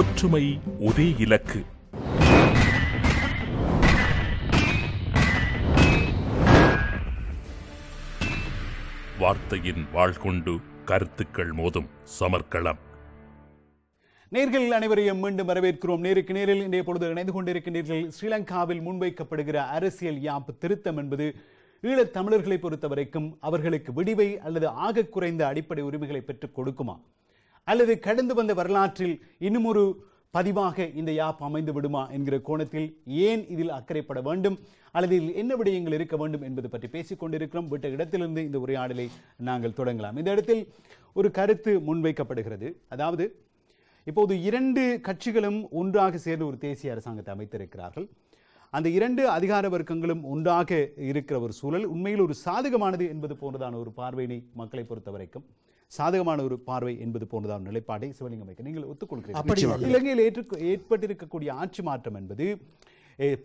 ஒற்றுமை ஒரே இலக்கு வார்த்தையின் வாழ்கொண்டு கருத்துக்கள் மோதும் சமர்க்களம் நேர்கள் அனைவரையும் மீண்டும் வரவேற்கிறோம் நேருக்கு நேரில் இன்றைய பொழுது இணைந்து கொண்டிருக்கின்றீர்கள் ஸ்ரீலங்காவில் முன்வைக்கப்படுகிற அரசியல் யாப் திருத்தம் என்பது ஈழத் தமிழர்களை பொறுத்தவரைக்கும் அவர்களுக்கு விடிவை அல்லது ஆக குறைந்த அடிப்படை உரிமைகளை பெற்றுக் கொடுக்குமா அல்லது கடந்து வந்த வரலாற்றில் இன்னுமொரு பதிவாக இந்த யாப் அமைந்து விடுமா என்கிற கோணத்தில் ஏன் இதில் அக்கறைப்பட வேண்டும் அல்லது இதில் என்ன விடயங்கள் இருக்க வேண்டும் என்பது பற்றி பேசிக் கொண்டிருக்கிறோம் விட்ட இடத்திலிருந்து இந்த உரையாடலை நாங்கள் தொடங்கலாம் இந்த இடத்தில் ஒரு கருத்து முன்வைக்கப்படுகிறது அதாவது இப்போது இரண்டு கட்சிகளும் ஒன்றாக சேர்ந்து ஒரு தேசிய அரசாங்கத்தை அமைத்திருக்கிறார்கள் அந்த இரண்டு அதிகார வர்க்கங்களும் ஒன்றாக இருக்கிற ஒரு சூழல் உண்மையில் ஒரு சாதகமானது என்பது போன்றதான ஒரு பார்வையினை மக்களை பொறுத்த வரைக்கும் சாதகமான ஒரு பார்வை என்பது போன்றதான நிலைப்பாட்டை சிவலிங்கம் வைக்க நீங்கள் ஒத்துக்கொள்கிறீர்கள் இலங்கையில் ஏற்று ஏற்பட்டிருக்கக்கூடிய ஆட்சி மாற்றம் என்பது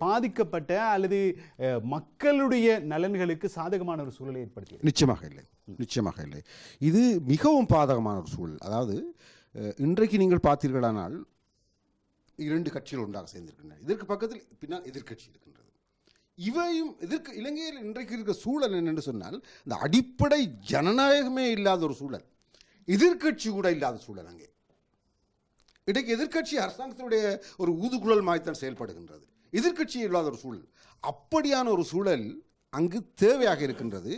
பாதிக்கப்பட்ட அல்லது மக்களுடைய நலன்களுக்கு சாதகமான ஒரு சூழலை ஏற்படுத்தி நிச்சயமாக இல்லை நிச்சயமாக இல்லை இது மிகவும் பாதகமான ஒரு சூழல் அதாவது இன்றைக்கு நீங்கள் பார்த்தீர்களானால் இரண்டு கட்சிகள் ஒன்றாக சேர்ந்திருக்கின்றன இதற்கு பக்கத்தில் பின்னால் எதிர்கட்சி இருக்கின்றது இவையும் எதிர்க்கு இலங்கையில் இன்றைக்கு இருக்கிற சூழல் என்னென்று சொன்னால் இந்த அடிப்படை ஜனநாயகமே இல்லாத ஒரு சூழல் எதிர்கட்சி கூட இல்லாத சூழல் அங்கே இன்றைக்கு எதிர்கட்சி அரசாங்கத்தினுடைய ஒரு ஊதுகுழல் தான் செயல்படுகின்றது எதிர்கட்சி இல்லாத ஒரு சூழல் அப்படியான ஒரு சூழல் அங்கு தேவையாக இருக்கின்றது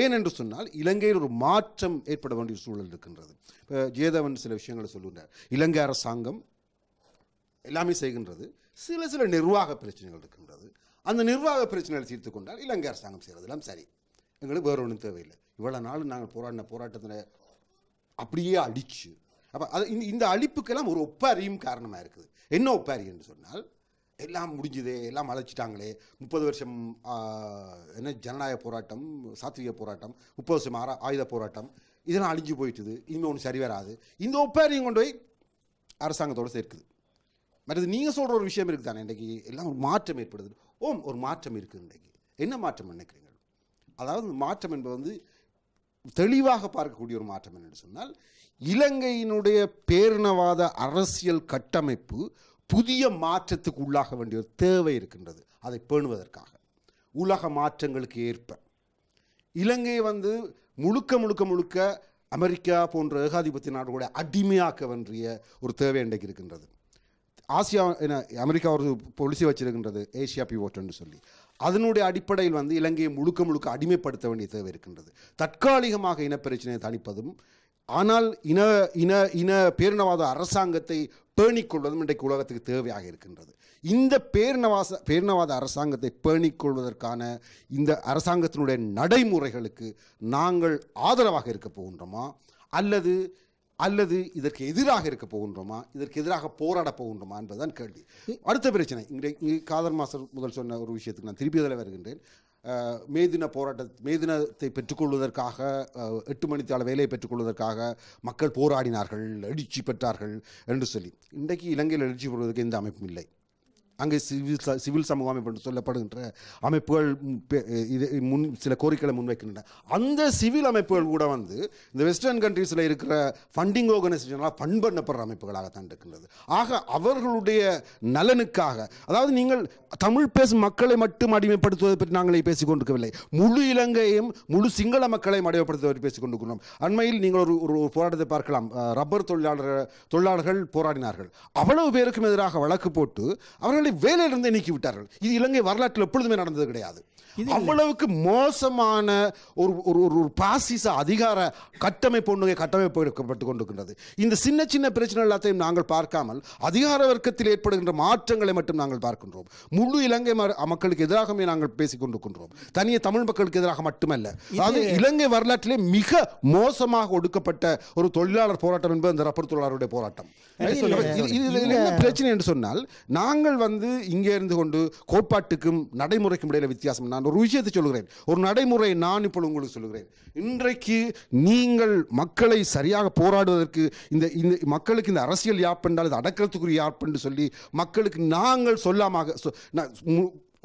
ஏன் என்று சொன்னால் இலங்கையில் ஒரு மாற்றம் ஏற்பட வேண்டிய சூழல் இருக்கின்றது இப்போ ஜேதவன் சில விஷயங்களை சொல்லுகிறார் இலங்கை அரசாங்கம் எல்லாமே செய்கின்றது சில சில நிர்வாக பிரச்சனைகள் இருக்கின்றது அந்த நிர்வாக பிரச்சனைகளை தீர்த்து கொண்டால் இலங்கை அரசாங்கம் செய்கிறதெல்லாம் சரி எங்களுக்கு வேறு ஒன்றும் தேவையில்லை இவ்வளோ நாள் நாங்கள் போராடின போராட்டத்தில் அப்படியே அடிச்சு அப்போ அது இந்த இந்த அழிப்புக்கெல்லாம் ஒரு ஒப்பாரியும் காரணமாக இருக்குது என்ன ஒப்பாரி என்று சொன்னால் எல்லாம் முடிஞ்சுதே எல்லாம் அழைச்சிட்டாங்களே முப்பது வருஷம் என்ன ஜனநாயக போராட்டம் சாத்விக போராட்டம் முப்பது வருஷம் ஆரா ஆயுத போராட்டம் இதெல்லாம் அழிஞ்சு போயிட்டுது இனிமேல் ஒன்று சரி வராது இந்த ஒப்பேரையும் கொண்டு போய் அரசாங்கத்தோடு சேர்க்குது மற்றது நீங்கள் சொல்கிற ஒரு விஷயம் இருக்குது தானே இன்றைக்கு எல்லாம் ஒரு மாற்றம் ஏற்படுது ஓம் ஒரு மாற்றம் இருக்குது இன்றைக்கு என்ன மாற்றம் நினைக்கிறீங்க அதாவது மாற்றம் என்பது வந்து தெளிவாக பார்க்கக்கூடிய ஒரு மாற்றம் என்னென்னு சொன்னால் இலங்கையினுடைய பேரினவாத அரசியல் கட்டமைப்பு புதிய மாற்றத்துக்கு உள்ளாக வேண்டிய ஒரு தேவை இருக்கின்றது அதை பேணுவதற்காக உலக மாற்றங்களுக்கு ஏற்ப இலங்கையை வந்து முழுக்க முழுக்க முழுக்க அமெரிக்கா போன்ற ஏகாதிபத்திய நாடுகளுடைய அடிமையாக்க வேண்டிய ஒரு தேவை இன்றைக்கு இருக்கின்றது ஆசியா என்ன அமெரிக்கா ஒரு பொலிசி வச்சிருக்கின்றது ஏசியா ஓட்டன்னு சொல்லி அதனுடைய அடிப்படையில் வந்து இலங்கையை முழுக்க முழுக்க அடிமைப்படுத்த வேண்டிய தேவை இருக்கின்றது தற்காலிகமாக இனப்பிரச்சனையை தணிப்பதும் ஆனால் இன இன இன பேரினவாத அரசாங்கத்தை பேணிக்கொள்வதும் இன்றைக்கு உலகத்துக்கு தேவையாக இருக்கின்றது இந்த பேரினவாச பேரினவாத அரசாங்கத்தை பேணிக்கொள்வதற்கான இந்த அரசாங்கத்தினுடைய நடைமுறைகளுக்கு நாங்கள் ஆதரவாக இருக்க போகின்றோமா அல்லது அல்லது இதற்கு எதிராக இருக்க போகின்றோமா இதற்கு எதிராக போராட போகின்றோமா என்பதுதான் கேள்வி அடுத்த பிரச்சனை இங்கே காதர் மாஸ்டர் முதல் சொன்ன ஒரு விஷயத்துக்கு நான் திருப்பி அதில் வருகின்றேன் மேதின போராட்ட மேதினத்தை பெற்றுக்கொள்வதற்காக எட்டு மணித்தாள வேலையை பெற்றுக்கொள்வதற்காக மக்கள் போராடினார்கள் எழுச்சி பெற்றார்கள் என்று சொல்லி இன்றைக்கு இலங்கையில் எழுச்சி பெறுவதற்கு எந்த அமைப்பும் இல்லை அங்கே சிவில் சிவில் சமூக அமைப்பு என்று சொல்லப்படுகின்ற அமைப்புகள் முன் சில கோரிக்கைகளை முன்வைக்கின்றன அந்த சிவில் அமைப்புகள் கூட வந்து இந்த வெஸ்டர்ன் கண்ட்ரீஸில் இருக்கிற ஃபண்டிங் ஆர்கனைசேஷனால் ஃபண்ட் பண்ணப்படுற அமைப்புகளாகத்தான் இருக்கின்றது ஆக அவர்களுடைய நலனுக்காக அதாவது நீங்கள் தமிழ் பேசும் மக்களை மட்டும் அடிமைப்படுத்துவதை பற்றி நாங்களே கொண்டிருக்கவில்லை முழு இலங்கையும் முழு சிங்கள மக்களையும் அடிமைப்படுத்துவதை கொண்டிருக்கிறோம் அண்மையில் நீங்கள் ஒரு ஒரு போராட்டத்தை பார்க்கலாம் ரப்பர் தொழிலாளர் தொழிலாளர்கள் போராடினார்கள் அவ்வளவு பேருக்கும் எதிராக வழக்கு போட்டு அவர்கள் அவர்களை வேலையிலிருந்து நீக்கி விட்டார்கள் இது இலங்கை வரலாற்றில் எப்பொழுதுமே நடந்தது கிடையாது அவ்வளவுக்கு மோசமான ஒரு ஒரு ஒரு பாசிச அதிகார கட்டமைப்பு ஒன்றுங்க கட்டமைப்பு எடுக்கப்பட்டு கொண்டிருக்கின்றது இந்த சின்ன சின்ன பிரச்சனை எல்லாத்தையும் நாங்கள் பார்க்காமல் அதிகார வர்க்கத்தில் ஏற்படுகின்ற மாற்றங்களை மட்டும் நாங்கள் பார்க்கின்றோம் முழு இலங்கை மக்களுக்கு எதிராகவே நாங்கள் பேசிக் கொண்டிருக்கின்றோம் தனிய தமிழ் மக்களுக்கு எதிராக மட்டுமல்ல அதாவது இலங்கை வரலாற்றிலே மிக மோசமாக ஒடுக்கப்பட்ட ஒரு தொழிலாளர் போராட்டம் என்பது அந்த ரப்பர் தொழிலாளருடைய போராட்டம் பிரச்சனை என்று சொன்னால் நாங்கள் வந்து இருந்து இங்கே இருந்து கொண்டு கோட்பாட்டுக்கும் நடைமுறைக்கும் இடையில வித்தியாசம் நான் ஒரு விஷயத்தை சொல்கிறேன் ஒரு நடைமுறை நான் இப்பொழுது உங்களுக்கு சொல்கிறேன் இன்றைக்கு நீங்கள் மக்களை சரியாக போராடுவதற்கு இந்த இந்த மக்களுக்கு இந்த அரசியல் யாப்பென்றால் இது அடக்கிறதுக்குரிய என்று சொல்லி மக்களுக்கு நாங்கள் சொல்லாமாக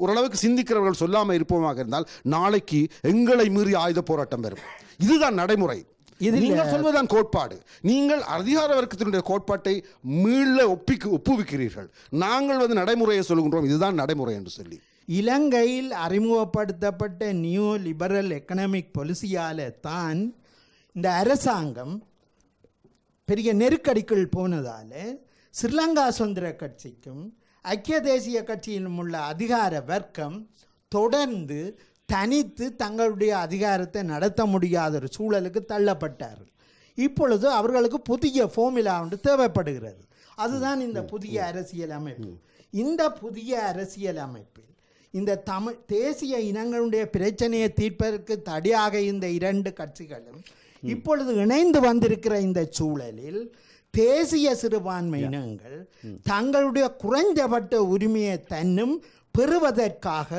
ஓரளவுக்கு சிந்திக்கிறவர்கள் சொல்லாமல் இருப்போமாக இருந்தால் நாளைக்கு எங்களை மீறி ஆயுத போராட்டம் வரும் இதுதான் நடைமுறை இது நீங்கள் சொல்வதுதான் கோட்பாடு நீங்கள் அதிகார வர்க்கத்தினுடைய கோட்பாட்டை மீள ஒப்பிக்கு ஒப்புவிக்கிறீர்கள் நாங்கள் வந்து நடைமுறையை சொல்கின்றோம் இதுதான் நடைமுறை என்று சொல்லி இலங்கையில் அறிமுகப்படுத்தப்பட்ட நியூ லிபரல் எக்கனாமிக் பொலிசியால தான் இந்த அரசாங்கம் பெரிய நெருக்கடிக்குள் போனதால் ஸ்ரீலங்கா சுதந்திர கட்சிக்கும் ஐக்கிய தேசிய கட்சியிலும் உள்ள அதிகார வர்க்கம் தொடர்ந்து தனித்து தங்களுடைய அதிகாரத்தை நடத்த முடியாத ஒரு சூழலுக்கு தள்ளப்பட்டார்கள் இப்பொழுது அவர்களுக்கு புதிய ஃபோமிலா ஒன்று தேவைப்படுகிறது அதுதான் இந்த புதிய அரசியல் அமைப்பு இந்த புதிய அரசியல் அமைப்பில் இந்த தமிழ் தேசிய இனங்களுடைய பிரச்சனையை தீர்ப்பதற்கு தடியாக இந்த இரண்டு கட்சிகளும் இப்பொழுது இணைந்து வந்திருக்கிற இந்த சூழலில் தேசிய சிறுபான்மை இனங்கள் தங்களுடைய குறைந்தபட்ட உரிமையை தன்னும் பெறுவதற்காக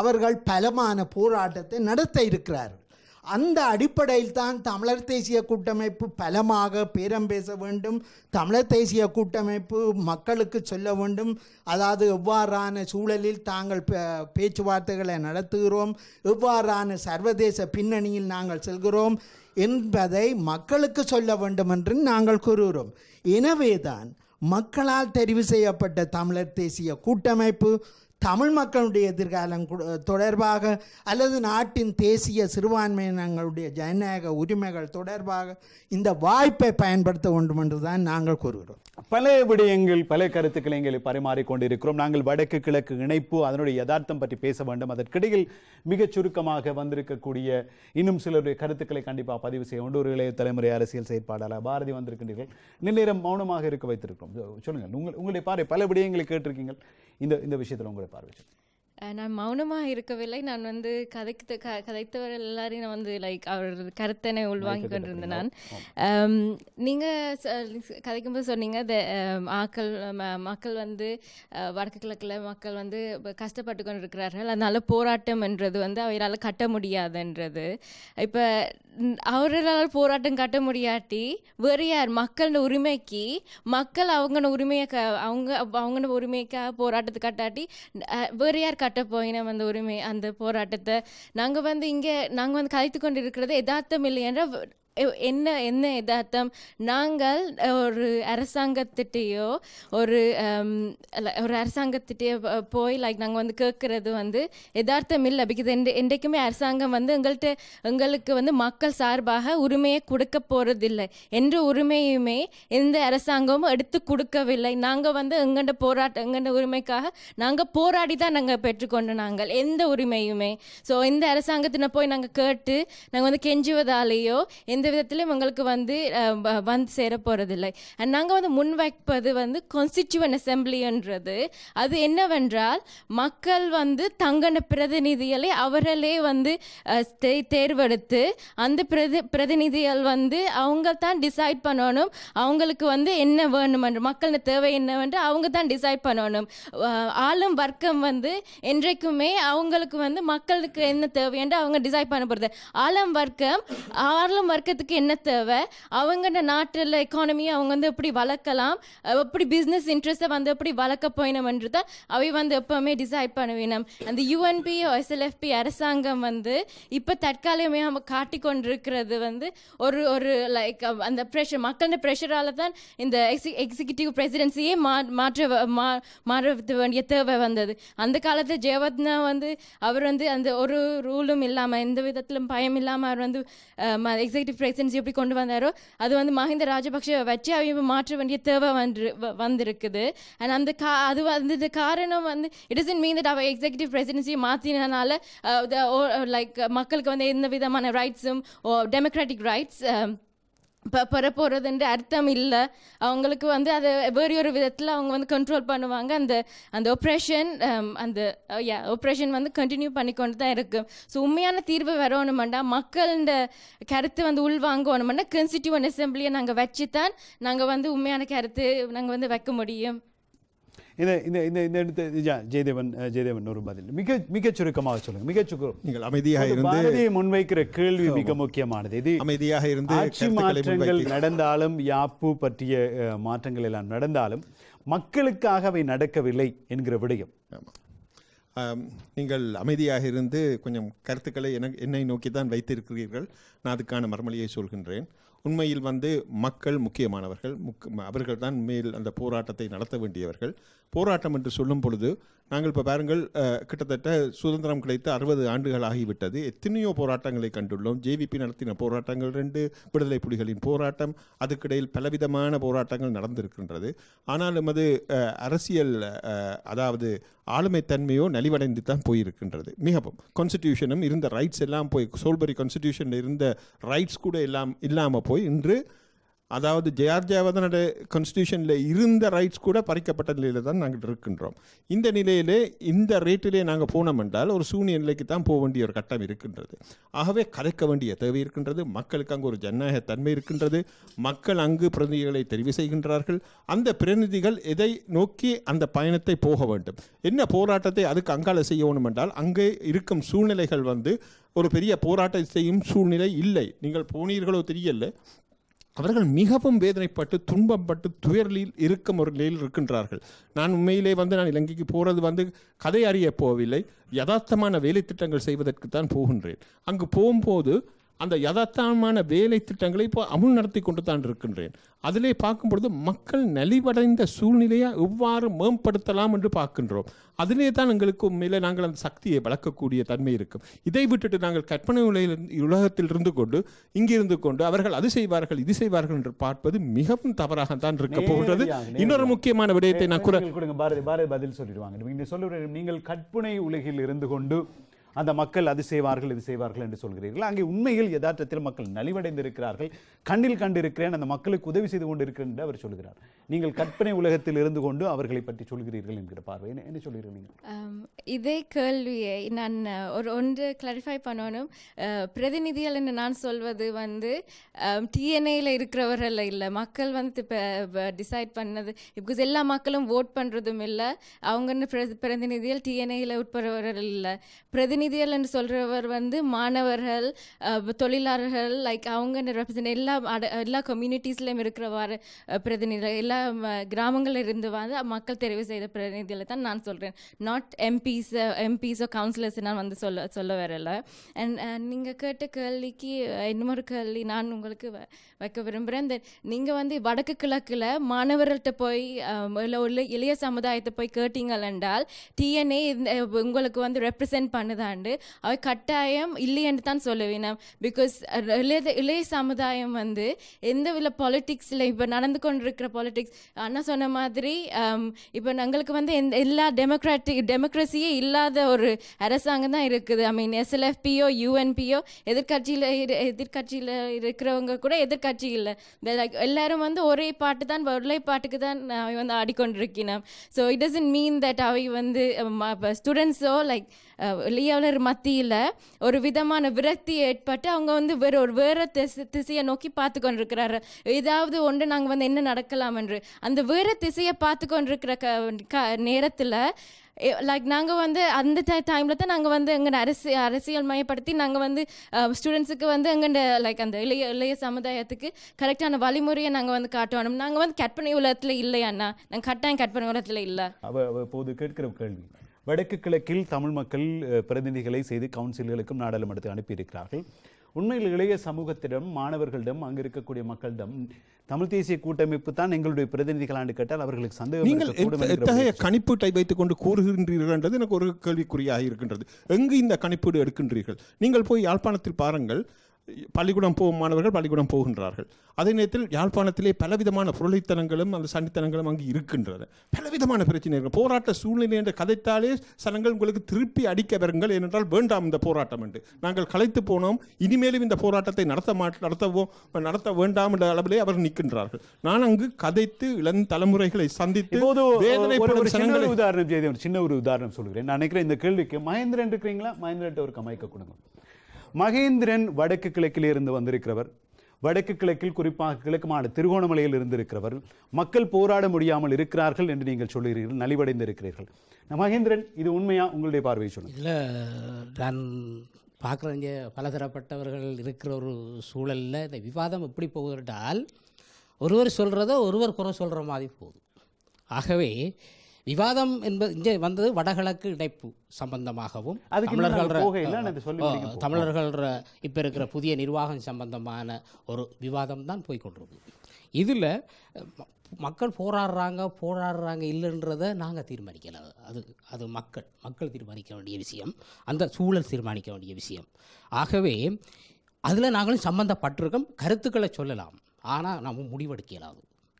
அவர்கள் பலமான போராட்டத்தை நடத்த இருக்கிறார்கள் அந்த அடிப்படையில் தான் தமிழர் தேசிய கூட்டமைப்பு பலமாக பேரம் பேச வேண்டும் தமிழர் தேசிய கூட்டமைப்பு மக்களுக்கு சொல்ல வேண்டும் அதாவது எவ்வாறான சூழலில் தாங்கள் பேச்சுவார்த்தைகளை நடத்துகிறோம் எவ்வாறான சர்வதேச பின்னணியில் நாங்கள் செல்கிறோம் என்பதை மக்களுக்கு சொல்ல வேண்டும் என்று நாங்கள் கூறுகிறோம் எனவேதான் மக்களால் தெரிவு செய்யப்பட்ட தமிழர் தேசிய கூட்டமைப்பு தமிழ் மக்களுடைய எதிர்காலம் தொடர்பாக அல்லது நாட்டின் தேசிய சிறுபான்மையினங்களுடைய ஜனநாயக உரிமைகள் தொடர்பாக இந்த வாய்ப்பை பயன்படுத்த வேண்டும் என்றுதான் நாங்கள் கூறுகிறோம் பல விடயங்கள் பல கருத்துக்களை எங்களை பரிமாறிக்கொண்டிருக்கிறோம் நாங்கள் வடக்கு கிழக்கு இணைப்பு அதனுடைய யதார்த்தம் பற்றி பேச வேண்டும் அதற்கிடையில் மிகச் சுருக்கமாக வந்திருக்கக்கூடிய இன்னும் சிலருடைய கருத்துக்களை கண்டிப்பாக பதிவு செய்ய வேண்டும் ஒரு இளைய தலைமுறை அரசியல் செயற்பாடாளர் பாரதி வந்திருக்கின்றீர்கள் நிலைநேரம் மௌனமாக இருக்க வைத்திருக்கிறோம் சொல்லுங்கள் உங்கள் உங்களுடைய பாரு பல விடயங்களை கேட்டிருக்கீங்க இந்த இந்த விஷயத்தில் உங்களுக்கு உங்களுடைய பார்வைகள் நான் மௌனமாக இருக்கவில்லை நான் வந்து கதைத்த க கதைத்தவர் எல்லாரையும் நான் வந்து லைக் அவர் கருத்தனை உள்வாங்கி கொண்டிருந்தேன் நான் நீங்கள் கதைக்கும்போது சொன்னீங்க ஆக்கள் மக்கள் மக்கள் வந்து வடக்கு கிழக்கில் மக்கள் வந்து கஷ்டப்பட்டு கொண்டிருக்கிறார்கள் அதனால் போராட்டம் என்றது வந்து அவரால் கட்ட முடியாதுன்றது இப்போ அவர்களால் போராட்டம் காட்ட முடியாட்டி வேறு யார் மக்களோட உரிமைக்கு மக்கள் அவங்களோட உரிமையை க அவங்க அவங்களோட உரிமைக்காக போராட்டத்தை காட்டாட்டி வேறு யார் காட்ட அந்த உரிமை அந்த போராட்டத்தை நாங்கள் வந்து இங்கே நாங்கள் வந்து கழித்து கொண்டு இருக்கிறது எதார்த்தம் இல்லை என்ற என்ன என்ன எதார்த்தம் நாங்கள் ஒரு அரசாங்கத்திட்டேயோ ஒரு ஒரு அரசாங்கத்திட்டே போய் லைக் நாங்கள் வந்து கேட்குறது வந்து எதார்த்தம் இல்லை பிகாஸ் என் என்றைக்குமே அரசாங்கம் வந்து எங்கள்கிட்ட எங்களுக்கு வந்து மக்கள் சார்பாக உரிமையை கொடுக்க போகிறதில்லை என்ற உரிமையுமே எந்த அரசாங்கமும் எடுத்து கொடுக்கவில்லை நாங்கள் வந்து எங்கண்ட போராட்ட எங்கண்ட உரிமைக்காக நாங்கள் போராடி தான் நாங்கள் பெற்றுக்கொண்ட நாங்கள் எந்த உரிமையுமே ஸோ இந்த அரசாங்கத்தின போய் நாங்கள் கேட்டு நாங்கள் வந்து கெஞ்சுவதாலேயோ எந்த எந்த உங்களுக்கு வந்து வந்து சேர போகிறதில்லை நாங்கள் வந்து முன்வைப்பது வந்து கான்ஸ்டிடியூன் அசம்பிளின்றது அது என்னவென்றால் மக்கள் வந்து தங்கன பிரதிநிதிகளை அவர்களே வந்து தேர்வெடுத்து அந்த பிரதி பிரதிநிதிகள் வந்து அவங்க தான் டிசைட் பண்ணணும் அவங்களுக்கு வந்து என்ன வேணும் என்று மக்கள் தேவை என்னவென்று அவங்க தான் டிசைட் பண்ணணும் ஆளும் வர்க்கம் வந்து என்றைக்குமே அவங்களுக்கு வந்து மக்களுக்கு என்ன தேவை என்று அவங்க டிசைட் பண்ண போகிறது ஆளும் வர்க்கம் ஆளும் வர்க்க படிக்கிறதுக்கு என்ன தேவை அவங்க நாட்டில் எக்கானமியை அவங்க வந்து எப்படி வளர்க்கலாம் எப்படி பிஸ்னஸ் இன்ட்ரெஸ்ட்டை வந்து எப்படி வளர்க்க போயினோம்ன்றத அவை வந்து எப்போவுமே டிசைட் பண்ண வேணும் அந்த யூஎன்பி எஸ்எல்எஃப்பி அரசாங்கம் வந்து இப்போ தற்காலிகமே நம்ம காட்டி கொண்டிருக்கிறது வந்து ஒரு ஒரு லைக் அந்த ப்ரெஷர் மக்களின் ப்ரெஷரால் தான் இந்த எக்ஸி பிரசிடென்சியே மா மாற்ற மா மாற வேண்டிய தேவை வந்தது அந்த காலத்தில் ஜெயவத்னா வந்து அவர் வந்து அந்த ஒரு ரூலும் இல்லாமல் எந்த விதத்திலும் பயம் இல்லாமல் அவர் வந்து எக்ஸிகூட்டிவ் பிரசிடென்சி எப்படி கொண்டு வந்தாரோ அது வந்து மஹிந்த ராஜபக்ஷ வச்சு அவங்க மாற்ற வேண்டிய தேவை வந்து வந்திருக்குது அண்ட் அந்த கா அது வந்து காரணம் வந்து it is in mean that அவள் எக்ஸிகூட்டிவ் பிரசிடென்சியை மாற்றினால லைக் மக்களுக்கு வந்து எந்த விதமான ரைட்ஸும் டெமோக்ராட்டிக் ரைட்ஸ் இப்போ பெறப்போகிறதுன்ற அர்த்தம் இல்லை அவங்களுக்கு வந்து அதை வேறு ஒரு விதத்தில் அவங்க வந்து கண்ட்ரோல் பண்ணுவாங்க அந்த அந்த ஒப்ரேஷன் அந்த யா ஒப்ரேஷன் வந்து கண்டினியூ பண்ணிக்கொண்டு தான் இருக்கும் ஸோ உண்மையான தீர்வு வரணுமெண்டா இந்த கருத்து வந்து உள்வாங்கணுமெண்டா கன்ஸ்டியூன் அசம்பிளியை நாங்கள் வச்சு தான் நாங்கள் வந்து உண்மையான கருத்து நாங்கள் வந்து வைக்க முடியும் இந்த இந்த இந்த இந்த ஜெயதேவன் ஜெயதேவன் ஒரு பதில் மிக மிக சுருக்கமாக சொல்லுங்க மிக சுருக்கம் நீங்கள் அமைதியாக இருந்து முன்வைக்கிற கேள்வி மிக முக்கியமானது இது அமைதியாக இருந்து ஆட்சி மாற்றங்கள் நடந்தாலும் யாப்பு பற்றிய மாற்றங்கள் எல்லாம் நடந்தாலும் மக்களுக்காக அவை நடக்கவில்லை என்கிற விடயம் நீங்கள் அமைதியாக இருந்து கொஞ்சம் கருத்துக்களை என என்னை நோக்கி தான் வைத்திருக்கிறீர்கள் நான் அதுக்கான மறுமொழியை சொல்கின்றேன் உண்மையில் வந்து மக்கள் முக்கியமானவர்கள் முக் அவர்கள் தான் உண்மையில் அந்த போராட்டத்தை நடத்த வேண்டியவர்கள் போராட்டம் என்று சொல்லும் பொழுது நாங்கள் இப்போ பாருங்கள் கிட்டத்தட்ட சுதந்திரம் கிடைத்து அறுபது ஆண்டுகள் ஆகிவிட்டது எத்தனையோ போராட்டங்களை கண்டுள்ளோம் ஜேவிபி நடத்தின போராட்டங்கள் ரெண்டு விடுதலை புலிகளின் போராட்டம் அதுக்கிடையில் பலவிதமான போராட்டங்கள் நடந்திருக்கின்றது ஆனால் நமது அரசியல் அதாவது ஆளுமை தன்மையோ நலிவடைந்து தான் போயிருக்கின்றது மிகவும் கான்ஸ்டியூஷனும் இருந்த ரைட்ஸ் எல்லாம் போய் சோல்பரி கான்ஸ்டியூஷனில் இருந்த ரைட்ஸ் கூட எல்லாம் இல்லாமல் போய் இன்று அதாவது ஜெயார்ஜியாவதனோட கான்ஸ்டியூஷனில் இருந்த ரைட்ஸ் கூட பறிக்கப்பட்ட நிலையில் தான் நாங்கள் இருக்கின்றோம் இந்த நிலையிலே இந்த ரேட்டிலே நாங்கள் போனோம் என்றால் ஒரு சூனிய நிலைக்கு தான் போக வேண்டிய ஒரு கட்டம் இருக்கின்றது ஆகவே கலைக்க வேண்டிய தேவை இருக்கின்றது மக்களுக்கு அங்கு ஒரு ஜனநாயக தன்மை இருக்கின்றது மக்கள் அங்கு பிரதிநிதிகளை தெரிவு செய்கின்றார்கள் அந்த பிரதிநிதிகள் எதை நோக்கி அந்த பயணத்தை போக வேண்டும் என்ன போராட்டத்தை அதுக்கு அங்கால வேணும் என்றால் அங்கே இருக்கும் சூழ்நிலைகள் வந்து ஒரு பெரிய போராட்டம் செய்யும் சூழ்நிலை இல்லை நீங்கள் போனீர்களோ தெரியல அவர்கள் மிகவும் வேதனைப்பட்டு துன்பப்பட்டு துயரில் இருக்கும் ஒரு நிலையில் இருக்கின்றார்கள் நான் உண்மையிலே வந்து நான் இலங்கைக்கு போகிறது வந்து கதை அறிய போவில்லை யதார்த்தமான வேலை திட்டங்கள் செய்வதற்கு தான் போகின்றேன் அங்கு போகும்போது அந்த யதார்த்தமான வேலை திட்டங்களை இப்போ அமுல் நடத்தி கொண்டு தான் இருக்கின்றேன் அதிலே பார்க்கும் பொழுது மக்கள் நலிவடைந்த சூழ்நிலையை எவ்வாறு மேம்படுத்தலாம் என்று பார்க்கின்றோம் அதிலே தான் எங்களுக்கு மேலே நாங்கள் அந்த சக்தியை வளர்க்கக்கூடிய தன்மை இருக்கும் இதை விட்டுட்டு நாங்கள் கற்பனை உலகில் உலகத்தில் இருந்து கொண்டு இங்கிருந்து கொண்டு அவர்கள் அது செய்வார்கள் இது செய்வார்கள் என்று பார்ப்பது மிகவும் தான் இருக்க போகின்றது இன்னொரு முக்கியமான விடயத்தை நான் கூட பாரதி பாரதி பதில் சொல்லிடுவாங்க நீங்கள் சொல்லுற நீங்கள் கற்பனை உலகில் இருந்து கொண்டு அந்த மக்கள் அது செய்வார்கள் இது செய்வார்கள் என்று சொல்கிறீர்கள் அங்கே உண்மையில் யதார்த்தத்தில் மக்கள் நலிவடைந்திருக்கிறார்கள் கண்ணில் கண்டிருக்கிறேன் அந்த மக்களுக்கு உதவி செய்து கொண்டிருக்கிறேன் என்று அவர் சொல்கிறார் நீங்கள் கற்பனை உலகத்தில் இருந்து கொண்டு அவர்களை பற்றி சொல்கிறீர்கள் என்கிற பார்வை என்ன சொல்கிறீர்கள் நீங்கள் இதே கேள்வியை நான் ஒரு ஒன்று கிளாரிஃபை பண்ணணும் பிரதிநிதிகள் என்று நான் சொல்வது வந்து டிஎன்ஏயில் இருக்கிறவர்கள் இல்லை மக்கள் வந்து இப்போ டிசைட் பண்ணது பிகாஸ் எல்லா மக்களும் ஓட் பண்ணுறதும் இல்லை அவங்க பிரதிநிதிகள் டிஎன்ஏயில் உட்படுறவர்கள் இல்லை பிரதிநிதி பிரதிநிதிகள் என்று சொல்கிறவர் வந்து மாணவர்கள் தொழிலாளர்கள் லைக் அவங்க ரெப்ரசன்ட் எல்லா எல்லா கம்யூனிட்டிஸ்லையும் இருக்கிறவாறு பிரதிநிதிகள் எல்லா கிராமங்களில் இருந்து வந்து மக்கள் தெரிவு செய்த பிரதிநிதிகளை தான் நான் சொல்கிறேன் நாட் எம்பிஸ் எம்பிஸோ கவுன்சிலர்ஸ் நான் வந்து சொல்ல சொல்ல வரல அண்ட் நீங்கள் கேட்ட கேள்விக்கு இன்னொரு கேள்வி நான் உங்களுக்கு வைக்க விரும்புகிறேன் இந்த நீங்கள் வந்து வடக்கு கிழக்கில் மாணவர்கள்ட்ட போய் இல்லை உள்ள இளைய சமுதாயத்தை போய் கேட்டீங்கள் என்றால் டிஎன்ஏ உங்களுக்கு வந்து ரெப்ரசன்ட் பண்ணுதா தாண்டு அவை கட்டாயம் இல்லைன்னு தான் சொல்லுவேன் பிகாஸ் இளைய இளைய சமுதாயம் வந்து எந்த வித பாலிட்டிக்ஸில் இப்போ நடந்து கொண்டிருக்கிற பாலிட்டிக்ஸ் அண்ணா சொன்ன மாதிரி um, இப்போ நங்களுக்கு வந்து எந்த எல்லா டெமோக்ராட்டிக் டெமோக்ரஸியே இல்லாத ஒரு அரசாங்கம் தான் இருக்குது ஐ மீன் எஸ்எல்எஃபியோ யூஎன்பியோ எதிர்கட்சியில் எதிர்கட்சியில் இருக்கிறவங்க கூட எதிர்கட்சி இல்லை லைக் எல்லாரும் வந்து ஒரே பாட்டு தான் ஒரே பாட்டுக்கு தான் அவை வந்து ஆடிக்கொண்டிருக்கிறோம் so it doesn't mean that அவை வந்து ஸ்டூடெண்ட்ஸோ லைக் லியாவினர் மத்தியில் ஒரு விதமான விரக்தி ஏற்பட்டு அவங்க வந்து வேறு ஒரு வேறு திசை திசையை நோக்கி பார்த்து கொண்டிருக்கிறாரு ஏதாவது ஒன்று நாங்கள் வந்து என்ன நடக்கலாம் என்று அந்த வேறு திசையை பார்த்து கொண்டிருக்கிற க க நேரத்தில் லைக் நாங்கள் வந்து அந்த டைமில் தான் நாங்கள் வந்து எங்கள் அரசு அரசியல் மயப்படுத்தி நாங்கள் வந்து ஸ்டூடெண்ட்ஸுக்கு வந்து எங்கள் லைக் அந்த இளைய இளைய சமுதாயத்துக்கு கரெக்டான வழிமுறையை நாங்கள் வந்து காட்டணும் நாங்கள் வந்து கற்பனை உலகத்தில் இல்லையாண்ணா நாங்கள் கட்டாயம் கற்பனை உலகத்தில் இல்லை அப்போ இப்போது கேட்கிற கேள்வி வடக்கு கிழக்கில் தமிழ் மக்கள் பிரதிநிதிகளை செய்து கவுன்சில்களுக்கும் நாடாளுமன்றத்தை அனுப்பியிருக்கிறார்கள் உண்மையில் இளைய சமூகத்திடம் மாணவர்களிடம் அங்கு இருக்கக்கூடிய மக்களிடம் தமிழ் தேசிய கூட்டமைப்பு தான் எங்களுடைய பிரதிநிதிகளாண்டு கேட்டால் அவர்களுக்கு சந்தேகம் நீங்கள் எத்தகைய கணிப்பீட்டை வைத்துக் கொண்டு கூறுகின்றீர்கள் என்றது எனக்கு ஒரு கேள்விக்குறியாக இருக்கின்றது எங்கு இந்த கணிப்பீடு எடுக்கின்றீர்கள் நீங்கள் போய் யாழ்ப்பாணத்தில் பாருங்கள் பள்ளிக்கூடம் போகும் மாணவர்கள் பள்ளிக்கூடம் போகின்றார்கள் அதே நேரத்தில் யாழ்ப்பாணத்திலே பலவிதமான புரளித்தனங்களும் அந்த சனித்தனங்களும் அங்கு இருக்கின்றன பலவிதமான பிரச்சனைகள் போராட்ட சூழ்நிலை என்று கதைத்தாலே சனங்கள் உங்களுக்கு திருப்பி அடிக்க வருங்கள் ஏனென்றால் வேண்டாம் இந்த போராட்டம் என்று நாங்கள் கலைத்து போனோம் இனிமேலும் இந்த போராட்டத்தை நடத்த மா நடத்தவும் நடத்த வேண்டாம் என்ற அளவிலே அவர் நிற்கின்றார்கள் நான் அங்கு கதைத்து இளம் தலைமுறைகளை சந்தித்து வேதனை உதாரணம் செய்து சின்ன ஒரு உதாரணம் சொல்கிறேன் நான் நினைக்கிறேன் இந்த கேள்விக்கு மகேந்திரன் இருக்கிறீங்களா மகேந்திரன் ஒரு அமைக்க கொடுங்க மகேந்திரன் வடக்கு கிழக்கில் இருந்து வந்திருக்கிறவர் வடக்கு கிழக்கில் குறிப்பாக கிழக்குமான திருகோணமலையில் இருந்திருக்கிறவர் மக்கள் போராட முடியாமல் இருக்கிறார்கள் என்று நீங்கள் சொல்கிறீர்கள் நலிவடைந்து இருக்கிறீர்கள் மகேந்திரன் இது உண்மையாக உங்களுடைய பார்வையை சொல்லுங்கள் இல்லை நான் பார்க்குற இங்கே பலதரப்பட்டவர்கள் இருக்கிற ஒரு சூழலில் இந்த விவாதம் எப்படி போகுதுட்டால் ஒருவர் சொல்கிறத ஒருவர் குறை சொல்கிற மாதிரி போகுது ஆகவே விவாதம் என்பது இங்கே வந்தது வடகிழக்கு இணைப்பு சம்பந்தமாகவும் தமிழர்கள் இப்போ இருக்கிற புதிய நிர்வாகம் சம்பந்தமான ஒரு விவாதம் தான் போய்கொண்டிருக்கு இதில் மக்கள் போராடுறாங்க போராடுறாங்க இல்லைன்றதை நாங்கள் தீர்மானிக்கல அது அது மக்கள் மக்கள் தீர்மானிக்க வேண்டிய விஷயம் அந்த சூழல் தீர்மானிக்க வேண்டிய விஷயம் ஆகவே அதில் நாங்களும் சம்பந்தப்பட்டிருக்கோம் கருத்துக்களை சொல்லலாம் ஆனால் நாம் முடிவெடுக்க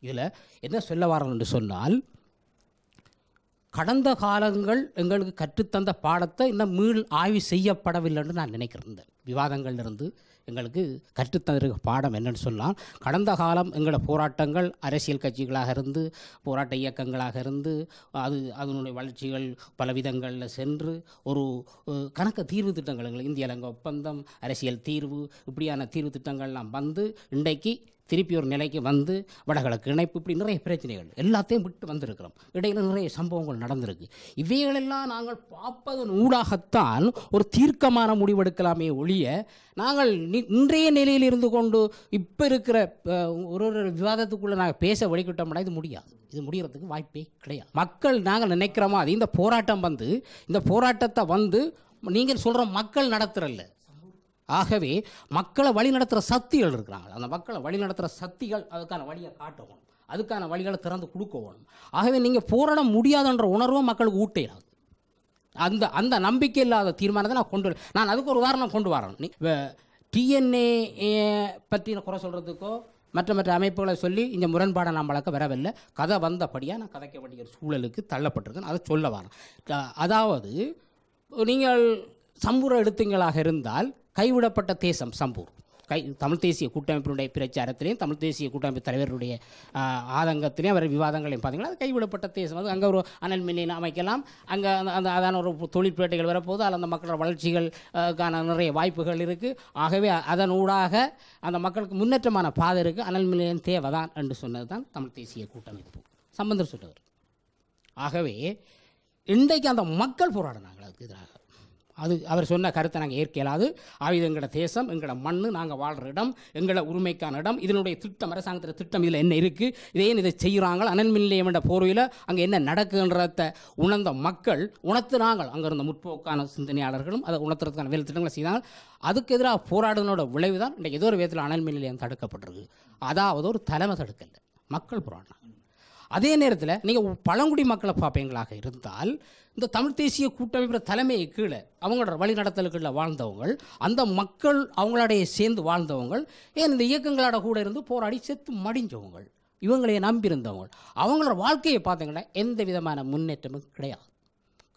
இதில் என்ன சொல்ல வரோம் என்று சொன்னால் கடந்த காலங்கள் எங்களுக்கு கற்றுத்தந்த பாடத்தை இன்னும் மீள் ஆய்வு செய்யப்படவில்லைன்னு நான் நினைக்கிறேன் இருந்து எங்களுக்கு கற்றுத்தந்திருக்க பாடம் என்னன்னு சொன்னால் கடந்த காலம் எங்களை போராட்டங்கள் அரசியல் கட்சிகளாக இருந்து போராட்ட இயக்கங்களாக இருந்து அது அதனுடைய வளர்ச்சிகள் பல விதங்களில் சென்று ஒரு கணக்கு தீர்வு திட்டங்கள் எங்களுக்கு இந்திய ஒப்பந்தம் அரசியல் தீர்வு இப்படியான தீர்வு திட்டங்கள்லாம் வந்து இன்றைக்கு திருப்பி ஒரு நிலைக்கு வந்து வடகிழக்கு இணைப்பு இப்படி நிறைய பிரச்சனைகள் எல்லாத்தையும் விட்டு வந்திருக்கிறோம் இடையில் நிறைய சம்பவங்கள் நடந்திருக்கு இவைகளெல்லாம் நாங்கள் பார்ப்பதன் ஊடாகத்தான் ஒரு தீர்க்கமான முடிவெடுக்கலாமே ஒழிய நாங்கள் இன்றைய நிலையில் இருந்து கொண்டு இப்போ இருக்கிற ஒரு ஒரு விவாதத்துக்குள்ளே நாங்கள் பேச வழிகிட்டோம்னா இது முடியாது இது முடிகிறதுக்கு வாய்ப்பே கிடையாது மக்கள் நாங்கள் நினைக்கிற மாதிரி இந்த போராட்டம் வந்து இந்த போராட்டத்தை வந்து நீங்கள் சொல்கிற மக்கள் நடத்துகிறல்ல ஆகவே மக்களை வழிநடத்துகிற சக்திகள் இருக்கிறாங்க அந்த மக்களை வழிநடத்துகிற சக்திகள் அதுக்கான வழியை காட்டணும் அதுக்கான வழிகளை திறந்து கொடுக்கணும் ஆகவே நீங்கள் போராட முடியாதுன்ற உணர்வும் மக்களுக்கு ஊட்டையாது அந்த அந்த நம்பிக்கை இல்லாத தீர்மானத்தை நான் கொண்டு நான் அதுக்கு ஒரு உதாரணம் கொண்டு வரேன் நீ டிஎன்ஏ பற்றின குறை சொல்கிறதுக்கோ மற்ற மற்ற அமைப்புகளை சொல்லி இந்த முரண்பாடை நம்மளுக்கு வரவில்லை கதை வந்தபடியாக நான் கதைக்க வேண்டிய சூழலுக்கு தள்ளப்பட்டிருக்கேன் அதை சொல்ல வரேன் அதாவது நீங்கள் சம்பூர எடுத்தீங்களாக இருந்தால் கைவிடப்பட்ட தேசம் சம்பூர் கை தமிழ் தேசிய கூட்டமைப்பினுடைய பிரச்சாரத்திலையும் தமிழ் தேசிய கூட்டமைப்பு தலைவருடைய ஆதங்கத்திலையும் அவர் விவாதங்களையும் பார்த்தீங்கன்னா அது கைவிடப்பட்ட தேசம் அது அங்கே ஒரு அனல் மின்னின் அமைக்கலாம் அங்கே அந்த அந்த அதான ஒரு தொழிற்பேட்டைகள் வரப்போது அதில் அந்த மக்களோட வளர்ச்சிகளுக்கான நிறைய வாய்ப்புகள் இருக்குது ஆகவே அதன் ஊடாக அந்த மக்களுக்கு முன்னேற்றமான பாதை இருக்குது அனல் மின்னிலையம் தேவை தான் என்று சொன்னது தான் தமிழ் தேசிய கூட்டமைப்பு சம்பந்தர் சொன்னவர் ஆகவே இன்றைக்கு அந்த மக்கள் போராடினாங்க அதுக்கு எதிராக அது அவர் சொன்ன கருத்தை நாங்கள் ஏற்கலாது அது எங்களோட தேசம் எங்களோட மண் நாங்கள் வாழ்கிற இடம் எங்களோட உரிமைக்கான இடம் இதனுடைய திட்டம் அரசாங்கத்தில் திட்டம் இதில் என்ன இருக்குது இதே இதை செய்கிறாங்க அனல் நிலையம் என்ற போர்வையில் அங்கே என்ன நடக்குன்றத உணர்ந்த மக்கள் உணர்த்துனாங்கள் அங்கே இருந்த முற்போக்கான சிந்தனையாளர்களும் அதை உணர்த்துறதுக்கான வேலை திட்டங்களை செய்தாங்க அதுக்கு எதிராக போராடினோட விளைவு தான் இன்றைக்கு ஏதோ ஒரு விதத்தில் அனல் மின் நிலையம் தடுக்கப்பட்டிருக்கு அதாவது ஒரு தலைமை தடுக்கலை மக்கள் போராடினாங்க அதே நேரத்தில் நீங்கள் பழங்குடி மக்களை பார்ப்பீங்களாக இருந்தால் இந்த தமிழ் தேசிய கூட்டமைப்பு தலைமையை கீழே அவங்களோட வழிநடத்தல்களில் வாழ்ந்தவங்க அந்த மக்கள் அவங்களோடைய சேர்ந்து வாழ்ந்தவங்க ஏன் இந்த இயக்கங்களோட கூட இருந்து போராடி செத்து மடிஞ்சவங்க இவங்களையே நம்பியிருந்தவங்க அவங்களோட வாழ்க்கையை பார்த்தீங்கன்னா எந்த விதமான முன்னேற்றமும் கிடையாது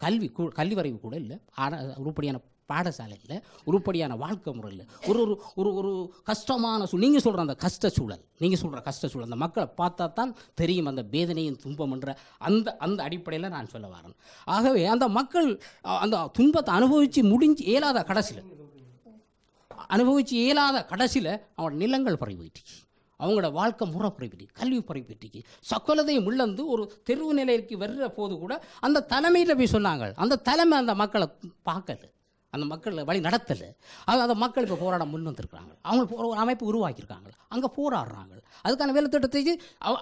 கல்வி கல்வி வரைவு கூட இல்லை ஆனால் உருப்படியான பாடசாலையில் உருப்படியான வாழ்க்கை முறையில் ஒரு ஒரு ஒரு ஒரு கஷ்டமான சூழ் நீங்கள் சொல்கிற அந்த கஷ்ட சூழல் நீங்கள் சொல்கிற கஷ்ட சூழல் அந்த மக்களை பார்த்தா தான் தெரியும் அந்த வேதனையும் துன்பம்ன்ற அந்த அந்த அடிப்படையில் நான் சொல்ல வரேன் ஆகவே அந்த மக்கள் அந்த துன்பத்தை அனுபவித்து முடிஞ்சு இயலாத கடைசியில் அனுபவித்து இயலாத கடைசியில் அவன் நிலங்கள் பரவிட்டுச்சு அவங்களோட வாழ்க்கை முறை பரவிட்டு கல்வி பரவிட்டுக்கு சக்கலதையும் உள்ளந்து ஒரு தெருவு நிலைக்கு வர்ற போது கூட அந்த தலைமையில் போய் சொன்னாங்க அந்த தலைமை அந்த மக்களை பார்க்கல அந்த மக்கள் வழி நடத்தலை அது அந்த மக்கள் இப்போ போராட முன் வந்திருக்கிறாங்க அவங்க ஒரு அமைப்பு உருவாக்கியிருக்காங்க அங்கே போராடுறாங்க அதுக்கான வேலை திட்டத்தை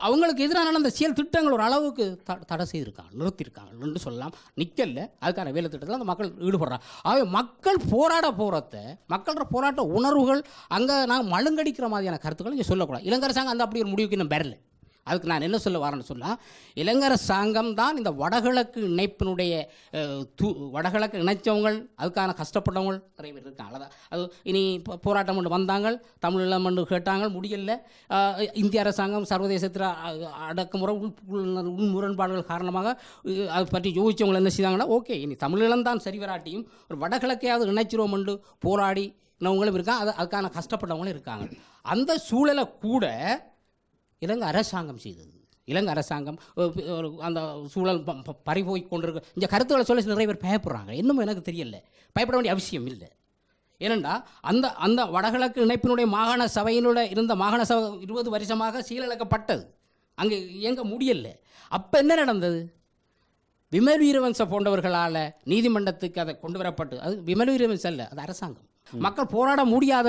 அவங்களுக்கு எதிரான அந்த செயல் திட்டங்கள் ஒரு அளவுக்கு த தடை செய்திருக்காங்க நிறுத்தியிருக்காங்கன்னு சொல்லலாம் நிற்கல அதுக்கான வேலை திட்டத்தில் அந்த மக்கள் ஈடுபடுறாங்க ஆகவே மக்கள் போராட போகிறத மக்களோட போராட்ட உணர்வுகள் அங்கே நாங்கள் மழுங்கடிக்கிற மாதிரியான கருத்துக்கள் இங்கே சொல்லக்கூடாது இலங்கை அந்த அப்படி ஒரு முடிவுக்கு இன்னும் வரலை அதுக்கு நான் என்ன சொல்ல வரேன்னு சொன்னால் இளைஞர் சாங்கம் தான் இந்த வடகிழக்கு இணைப்பினுடைய தூ வடகிழக்கு இணைச்சவங்கள் அதுக்கான கஷ்டப்பட்டவங்க நிறைய பேர் இருக்காங்க அவ்வளோதான் அது இனி போராட்டம் கொண்டு வந்தாங்க தமிழ் மண்ணு கேட்டாங்க முடியல இந்திய அரசாங்கம் சர்வதேசத்தில் அடக்குமுறை உள் முரண்பாடுகள் காரணமாக அதை பற்றி யோசித்தவங்க என்ன செய்தாங்கன்னா ஓகே இனி தமிழீழம் தான் சரி வராட்டியும் ஒரு வடகிழக்கையாவது இணைச்சிருவோம் என்று போராடி இருக்காங்க அது அதுக்கான கஷ்டப்பட்டவங்களும் இருக்காங்க அந்த சூழலை கூட இலங்கை அரசாங்கம் செய்தது இலங்கை அரசாங்கம் அந்த சூழல் பறி போய் கொண்டிருக்க இந்த கருத்துக்களை சொல்லி நிறைய பேர் பயப்படுறாங்க இன்னும் எனக்கு தெரியல பயப்பட வேண்டிய அவசியம் இல்லை ஏனென்றா அந்த அந்த வடகிழக்கு இணைப்பினுடைய மாகாண சபையினுடைய இருந்த மாகாண சபை இருபது வருஷமாக சீரழக்கப்பட்டது அங்கே இயங்க முடியலை அப்போ என்ன நடந்தது விமல் வீரவன்ச போன்றவர்களால் நீதிமன்றத்துக்கு அதை கொண்டு வரப்பட்டு அது விமல் வீரவன்ச அல்ல அது அரசாங்கம் மக்கள் போராட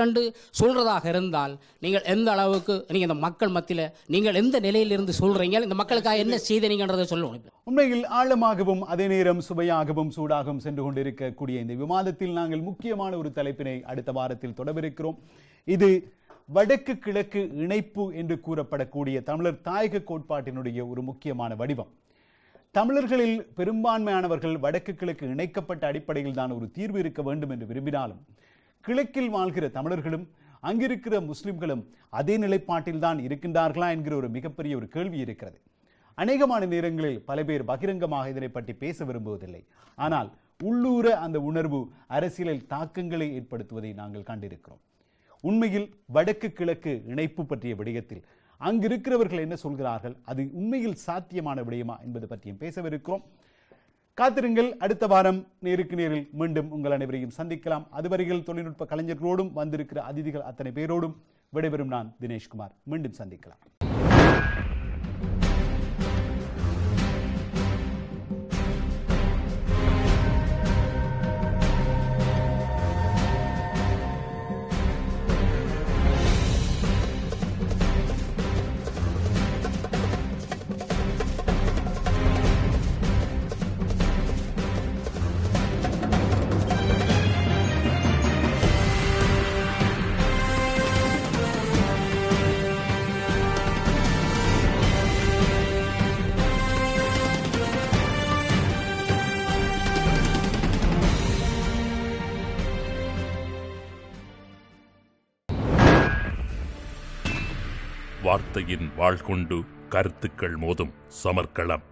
என்று சொல்றதாக இருந்தால் நீங்கள் எந்த அளவுக்கு நீங்கள் இந்த மக்கள் மத்தியில் நீங்கள் எந்த நிலையிலிருந்து சொல்றீங்க இந்த மக்களுக்காக என்ன செய்தீங்கன்றதை சொல்லணும் உண்மையில் ஆழமாகவும் அதே நேரம் சுவையாகவும் சூடாகவும் சென்று கொண்டிருக்கக்கூடிய இந்த விவாதத்தில் நாங்கள் முக்கியமான ஒரு தலைப்பினை அடுத்த வாரத்தில் தொடவிருக்கிறோம் இது வடக்கு கிழக்கு இணைப்பு என்று கூறப்படக்கூடிய தமிழர் தாயக கோட்பாட்டினுடைய ஒரு முக்கியமான வடிவம் தமிழர்களில் பெரும்பான்மையானவர்கள் வடக்கு கிழக்கு இணைக்கப்பட்ட அடிப்படையில் தான் ஒரு தீர்வு இருக்க வேண்டும் என்று விரும்பினாலும் கிழக்கில் வாழ்கிற தமிழர்களும் அங்கிருக்கிற முஸ்லிம்களும் அதே நிலைப்பாட்டில் தான் இருக்கின்றார்களா என்கிற ஒரு மிகப்பெரிய ஒரு கேள்வி இருக்கிறது அநேகமான நேரங்களில் பல பேர் பகிரங்கமாக இதனை பற்றி பேச விரும்புவதில்லை ஆனால் உள்ளூர அந்த உணர்வு அரசியலில் தாக்கங்களை ஏற்படுத்துவதை நாங்கள் கண்டிருக்கிறோம் உண்மையில் வடக்கு கிழக்கு இணைப்பு பற்றிய விடயத்தில் அங்கிருக்கிறவர்கள் என்ன சொல்கிறார்கள் அது உண்மையில் சாத்தியமான விடயமா என்பது பற்றியும் பேசவிருக்கிறோம் காத்திருங்கள் அடுத்த வாரம் நேருக்கு நேரில் மீண்டும் உங்கள் அனைவரையும் சந்திக்கலாம் அதுவரையில் தொழில்நுட்ப கலைஞர்களோடும் வந்திருக்கிற அதிதிகள் அத்தனை பேரோடும் விடைபெறும் நான் தினேஷ்குமார் மீண்டும் சந்திக்கலாம் வார்த்தையின் வாழ்கொண்டு கருத்துக்கள் மோதும் சமர்க்களம்